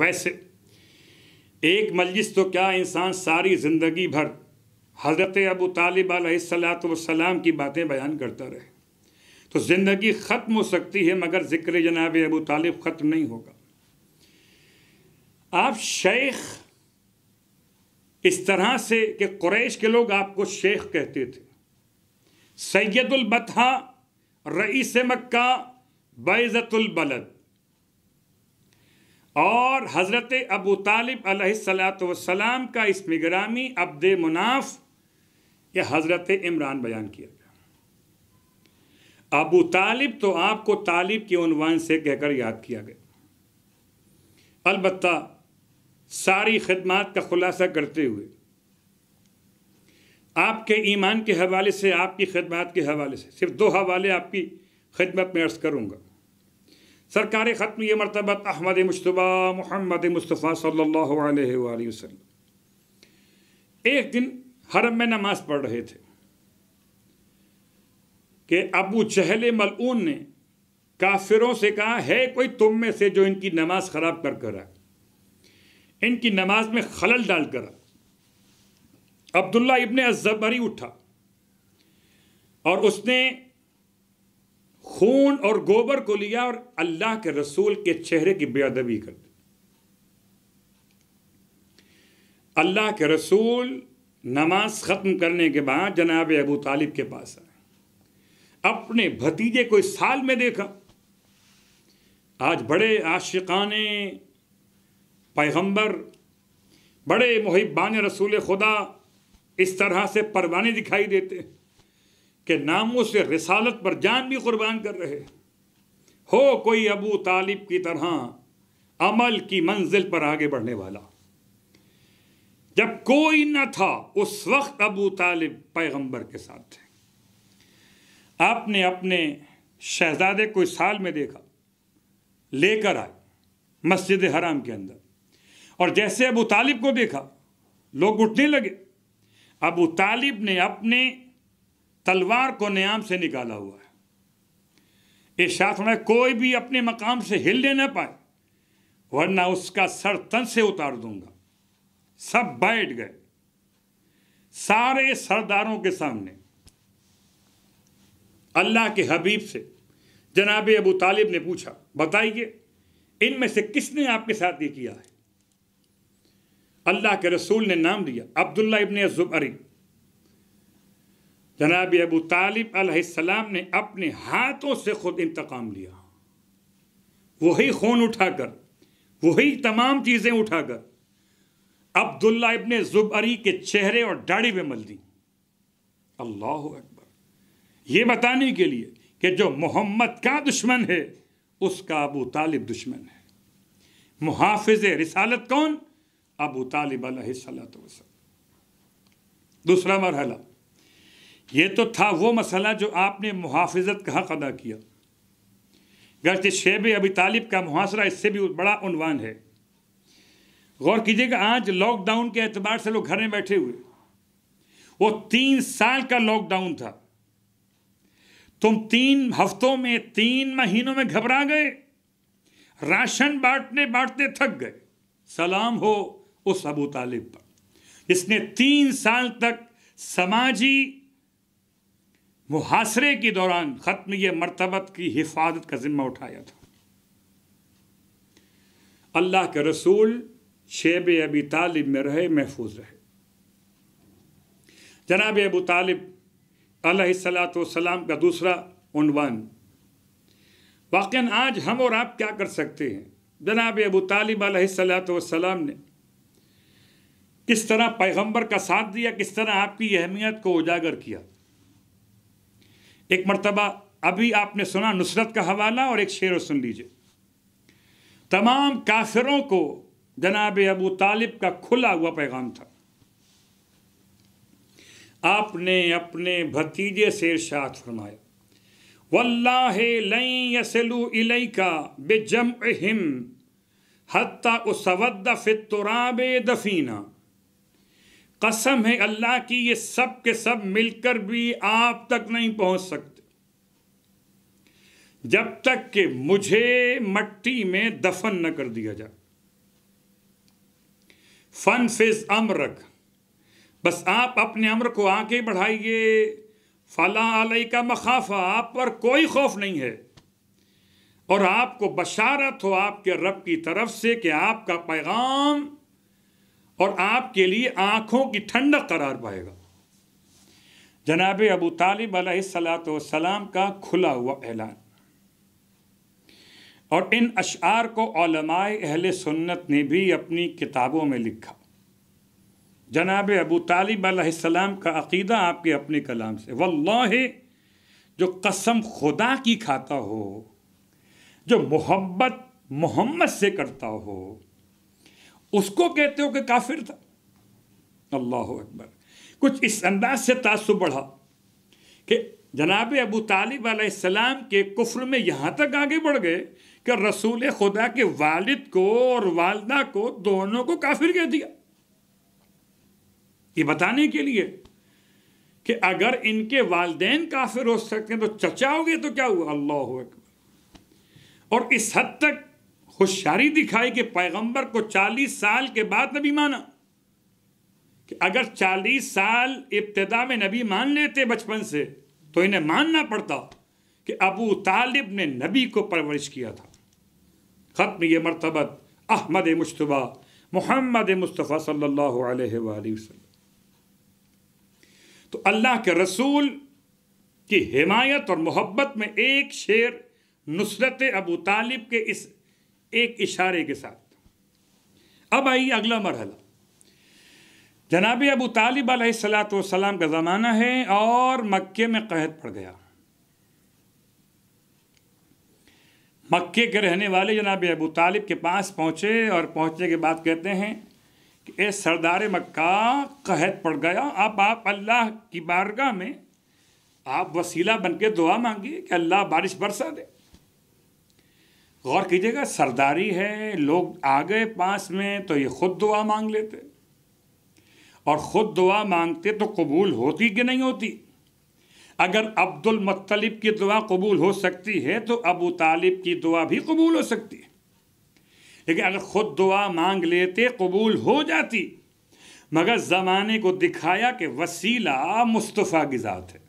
वैसे एक मजलिस तो क्या इंसान सारी ज़िंदगी भर हज़रत अबू तालिब सलाम की बातें बयान करता रहे तो ज़िंदगी ख़त्म हो सकती है मगर ज़िक्र जनाब अबू तालिब ख़त्म नहीं होगा आप शेख इस तरह से कि क्रैश के लोग आपको शेख कहते थे सैदुलबा रईस मक्का बैज़तुलबलद और हज़रत अबू तालिब सलाम का इसम ग्रामी अब्द मुनाफ यह हज़रत इमरान बयान किया गया अबू तालिब तो आपको तालिब के उनवान से कहकर याद किया गया अलबत् सारी खदमात का खुलासा करते हुए आपके ईमान के हवाले से आपकी खदमात के हवाले से सिर्फ दो हवाले आपकी खदमत में अर्ज़ करूँगा सरकार ख़त्म ये मरतबत अहमद मुशतबा मोहम्मद मुस्तफ़ा सल्ला वसलम एक दिन हरम में नमाज पढ़ रहे थे कि अबू चहल मलून ने काफिरों से कहा है कोई तुम में से जो इनकी नमाज ख़राब कर कर रहा इनकी नमाज में खलल डाल कर अब्दुल्ला इबन अजबरी उठा और उसने खून और गोबर को लिया और अल्लाह के रसूल के चेहरे की बेअदबी कर दी अल्लाह के रसूल नमाज ख़त्म करने के बाद जनाब अबू तालिब के पास आए अपने भतीजे को इस साल में देखा आज बड़े आशिकाने पैगंबर बड़े मुहिबान रसूल खुदा इस तरह से परवाने दिखाई देते हैं के नामों से रिसालत पर जान भी कुर्बान कर रहे हो कोई अबू तालिब की तरह अमल की मंजिल पर आगे बढ़ने वाला जब कोई न था उस वक्त अबू तालिब पैगंबर के साथ थे आपने अपने शहजादे को इस साल में देखा लेकर आए मस्जिद हराम के अंदर और जैसे अबू तालिब को देखा लोग उठने लगे अबू तालिब ने अपने तलवार को न्याम से निकाला हुआ है शास्त्र में कोई भी अपने मकाम से हिलने ना पाए वरना उसका सर तन से उतार दूंगा सब बैठ गए सारे सरदारों के सामने अल्लाह के हबीब से जनाब अबू तालिब ने पूछा बताइए इनमें से किसने आपके साथ ये किया है अल्लाह के रसूल ने नाम दिया अब्दुल्ला इबन जुबरी जनाब अबू तालिब अलैहिस्सलाम ने अपने हाथों से खुद इंतकाम लिया वही खून उठाकर वही तमाम चीज़ें उठाकर अब्दुल्ला इबन जुबरी के चेहरे और दाढ़ी में मल दी अल्लाह अकबर ये बताने के लिए कि जो मोहम्मद का दुश्मन है उसका अबू तालिब दुश्मन है मुहाफिज रिसालत कौन अबू तालिब अलैहिस्सलाम दूसरा मरहला ये तो था वो मसला जो आपने मुहाफिजत का हक अदा किया गर्च शेब अबी तालिब का मुहासरा इससे भी बड़ा उनवान है गौर कीजिएगा आज लॉकडाउन के अतबार से लोग घर में बैठे हुए वो तीन साल का लॉकडाउन था तुम तीन हफ्तों में तीन महीनों में घबरा गए राशन बांटने बांटते थक गए सलाम हो उस अबू तालिब पर जिसने तीन साल तक समाजी मुहासरे के दौरान ख़त्म ये मरतबत की हिफाजत का ज़िम्मा उठाया था अल्लाह के रसूल शेब अबी तालिब में रहे महफूज रहे जनाब अबू तालिब सलाम का दूसरा उनवान वाक़ आज हम और आप क्या कर सकते हैं जनाब अबू तालिब सलाम ने किस तरह पैगम्बर का साथ दिया किस तरह आपकी अहमियत को उजागर किया एक मरतबा अभी आपने सुना नुसरत का हवाला और एक शेर सुन लीजिए तमाम काफिरों को जनाब अबू तालिब का खुला हुआ पैगाम था आपने अपने भतीजे से इर्शाद फरमाया वल्लासलू बेजम हत्ता उसवद फितुराब दफीना कसम है अल्लाह की ये सब के सब मिलकर भी आप तक नहीं पहुंच सकते जब तक कि मुझे मट्टी में दफन न कर दिया जाए फन फिज अमर बस आप अपने अम्र को आगे बढ़ाइए फला अलई का मखाफा आप पर कोई खौफ नहीं है और आपको बशारत हो आपके रब की तरफ से कि आपका पैगाम और आपके लिए आँखों की ठंडक करार पाएगा जनाब अबू तालिब सलाम का खुला हुआ ऐलान और इन अशार को अहल सुन्नत ने भी अपनी किताबों में लिखा जनाब अबू तालिब सलाम का अकीदा आपके अपने कलाम से वल्लाह जो कसम खुदा की खाता हो जो मोहब्बत मोहम्मद से करता हो उसको कहते हो कि काफिर था अल्लाह अकबर कुछ इस अंदाज से तासुब बढ़ा कि जनाब अबू तालिब सलाम के कुफर में यहाँ तक आगे बढ़ गए कि रसूल खुदा के वालिद को और वालदा को दोनों को काफिर कह दिया ये बताने के लिए कि अगर इनके वालदेन काफिर हो सकते हैं तो चचाओगे तो क्या हुआ अल्लाह अकबर और इस हद तक होशियारी दिखाई कि पैगंबर को 40 साल के बाद नबी माना कि अगर 40 साल इब्तदा में नबी मान लेते बचपन से तो इन्हें मानना पड़ता कि अबू तालिब ने नबी को परवरिश किया था ख़त्म ये मरतबत अहमद मुशतबा मोहम्मद मुस्तफ़ा सल्लल्लाहु अलैहि वसल्लम तो अल्लाह के रसूल की हिमायत और मोहब्बत में एक शेर नुसरत अबू तालिब के इस एक इशारे के साथ अब आइए अगला मरहला जनाब अबू तालिब सलाम का ज़माना है और मक्के में कहत पड़ गया मक्के के रहने वाले जनाब अबू तालिब के पास पहुँचे और पहुँचने के बाद कहते हैं कि ए सरदार मक्का कहत पड़ गया अब आप अल्लाह की बारगाह में आप वसीला बनके दुआ मांगिए कि अल्लाह बारिश बरसा दे गौर कीजिएगा सरदारी है लोग आ गए पास में तो ये खुद दुआ मांग लेते और ख़ुद दुआ मांगते तो कबूल होती कि नहीं होती अगर अब्दुल मतलब की दुआ कबूल हो सकती है तो अबू तालिब की दुआ भी कबूल हो सकती है लेकिन अगर ख़ुद दुआ मांग लेते कबूल हो जाती मगर ज़माने को दिखाया कि वसीला मुस्तफ़ा की ज़ात है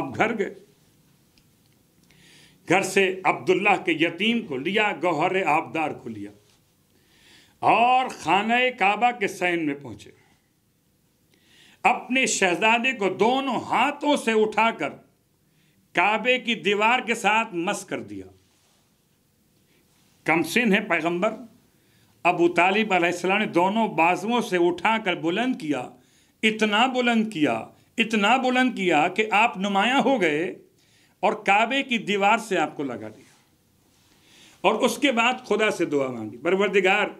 आप घर गए घर से अब्दुल्ला के यतीम को लिया गौहर आबदार को लिया और खाना काबा के सैन में पहुंचे अपने शहजादे को दोनों हाथों से उठाकर काबे की दीवार के साथ मस कर दिया कमसिन है पैगंबर अबू तालिब ने दोनों बाजुओं से उठाकर बुलंद किया इतना बुलंद किया इतना बुलंद किया कि आप नुमाया हो गए और काबे की दीवार से आपको लगा दिया और उसके बाद खुदा से दुआ मांगी परवरदिगार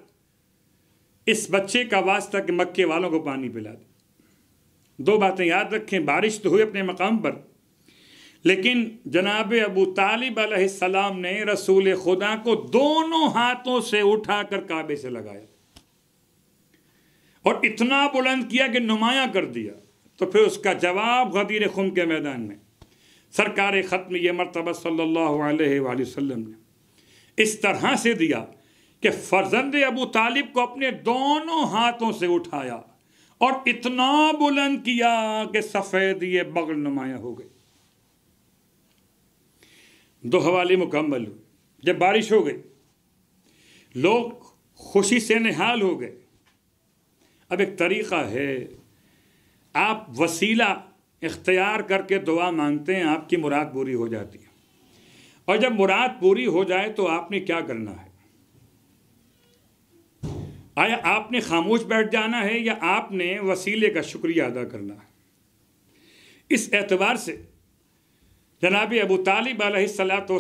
इस बच्चे का वास्ता कि मक्के वालों को पानी पिला दे दो बातें याद रखें बारिश तो हुई अपने मकाम पर लेकिन जनाब अबू तालिब सलाम ने रसूल खुदा को दोनों हाथों से उठाकर काबे से लगाया और इतना बुलंद किया कि नुमाया कर दिया तो फिर उसका जवाब गदीर खुम के मैदान में सरकार ख़त्म ये मरतबा सल्ला वसम ने इस तरह से दिया कि फर्जंद अबू तालिब को अपने दोनों हाथों से उठाया और इतना बुलंद किया कि सफ़ेद ये बगल नुमाया हो गई दो हवाले मुकम्मल हुए जब बारिश हो गई लोग खुशी से निहाल हो गए अब एक तरीक़ा है आप वसीला इख्तियार करके दुआ मांगते हैं आपकी मुराद पूरी हो जाती है और जब मुराद पूरी हो जाए तो आपने क्या करना है आया आपने खामोश बैठ जाना है या आपने वसीले का शुक्रिया अदा करना है इस एतबार से जनाब अबू तालिब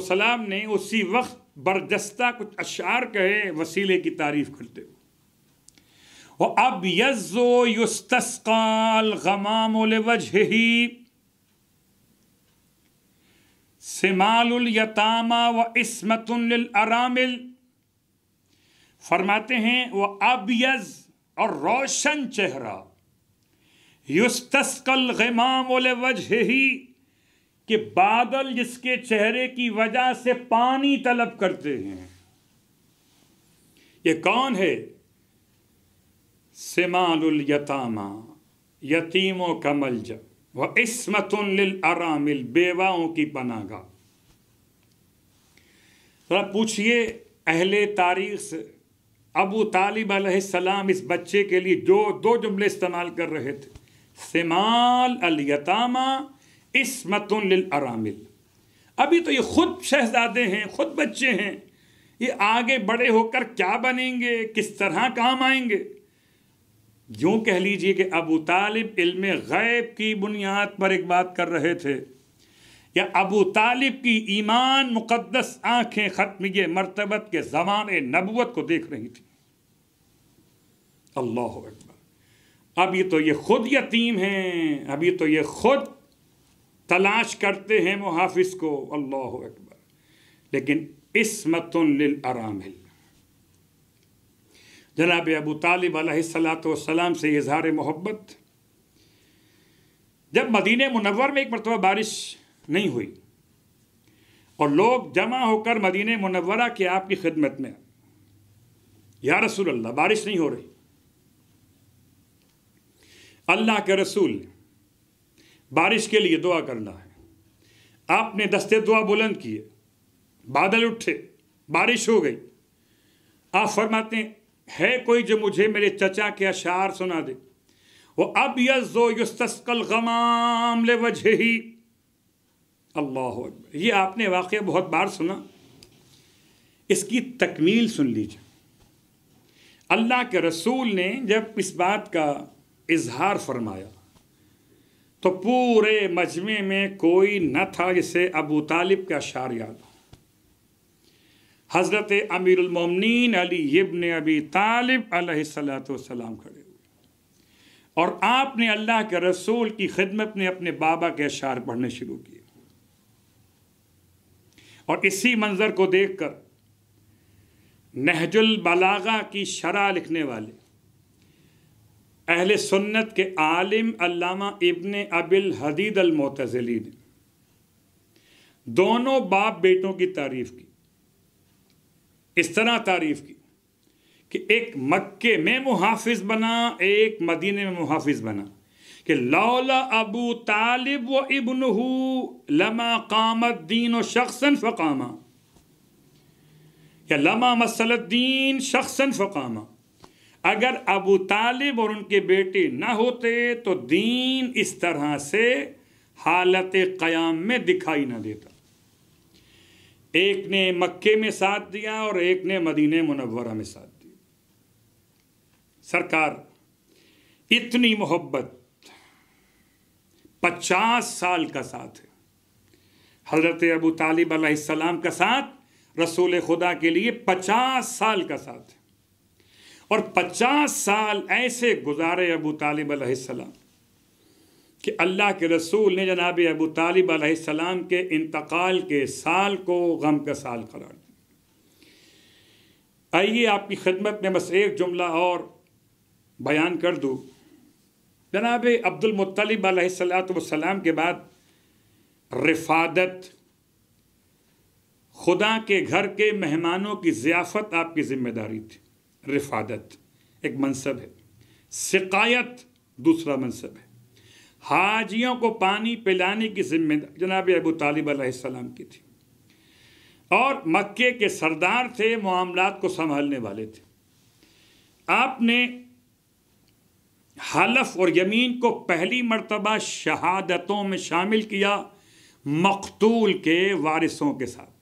सलाम ने उसी वक्त बरदस्ता कुछ अशार कहे वसीले की तारीफ़ करते हुए व अब यज़ो युस्तस्काल गमाम ही सिमालयतामा व इसमतरामिल फरमाते हैं वह अबयज और रोशन चेहरा युस्तस्कल गमाम वजह ही कि बादल जिसके चेहरे की वजह से पानी तलब करते हैं ये कौन है सिमालुल यतामा यतीमों का मलजा व लिल अरामिल बेवाओं की पनागा थोड़ा पूछिए अहले तारीख से अबू तालिब सलाम इस बच्चे के लिए जो दो जुमले इस्तेमाल कर रहे थे सिमाल अलयतामा लिल अरामिल अभी तो ये खुद शहजादे हैं खुद बच्चे हैं ये आगे बड़े होकर क्या बनेंगे किस तरह काम आएंगे यूं कह लीजिए कि अबू तालिब इल्म गैब की बुनियाद पर एक बात कर रहे थे या अबू तालिब की ईमान मुक़दस आंखें ख़त्म ये मरतबत के ज़मान नबूत को देख रही थी अल्लाह अकबर अभी तो ये खुद यतीम हैं अभी तो ये खुद तलाश करते हैं मुहाफिस को अल्लाह अकबर लेकिन इसमतन लिल अरामिल जनाब अबू तालिब सलाम से इजहार मोहब्बत जब मदीने मुनवर में एक मरतबा बारिश नहीं हुई और लोग जमा होकर मदीने मुनवरा के आपकी खिदमत में या रसूल अल्लाह बारिश नहीं हो रही अल्लाह के रसूल बारिश के लिए दुआ करना है आपने दस्ते दुआ बुलंद किए बादल उठे बारिश हो गई आप फरमाते हैं है कोई जो मुझे मेरे चचा के अशार सुना दे वो अब यजो युस्तकल गमाम ले वजह ही अल्लाह ये आपने वाक़ बहुत बार सुना इसकी तकमील सुन लीजिए अल्लाह के रसूल ने जब इस बात का इजहार फरमाया तो पूरे मजमे में कोई न था जिसे अबू तालिब का अशार याद हो हज़रत अमीरमिन अली इबन अबी तालिब सलाम खड़े हुए और आपने अल्लाह के रसूल की खिदमत में अपने बाबा के अशार पढ़ने शुरू किए और इसी मंज़र को देखकर नहजुल बलागा की शरा लिखने वाले अहल सुन्नत के आलिम अल्लामा इबन अबिल हदीद अलमोतली ने दोनों बाप बेटों की तारीफ़ की इस तरह तारीफ़ की कि एक मक्के में मुहाफिज बना एक मदीने में मुहाफिज बना कि लौला अबू तालिब व इबन लमा कामत दीन शख्सन फ़कामा या लमा मसलद्दीन शख्सन फ़कामा अगर अबू तालिब और उनके बेटे ना होते तो दीन इस तरह से हालत क़याम में दिखाई ना देता एक ने मक्के में साथ दिया और एक ने मदीने मुनवरा में साथ दिया सरकार इतनी मोहब्बत पचास साल का साथ है हजरत अबू तालिब अलैहिस्सलाम का साथ रसूल खुदा के लिए पचास साल का साथ है और पचास साल ऐसे गुजारे अबू तालिब अलैहिस्सलाम कि अल्लाह के रसूल ने जनाब अबू तालिब सलाम के इंतकाल के साल को गम का साल करार दिया आइए आपकी खिदमत में बस एक जुमला और बयान कर दूँ जनाब अब्दुलमतलब सलाम के बाद रिफादत खुदा के घर के मेहमानों की ज़ियाफ़त आपकी ज़िम्मेदारी थी रिफादत एक मनसब है शिकायत दूसरा मनसब है हाजियों को पानी पिलाने की जिम्मेदारी जनाब अबू तालिब सलाम की थी और मक्के के सरदार थे मामला को संभालने वाले थे आपने हलफ और यमीन को पहली मरतबा शहादतों में शामिल किया मकतूल के वारिसों के साथ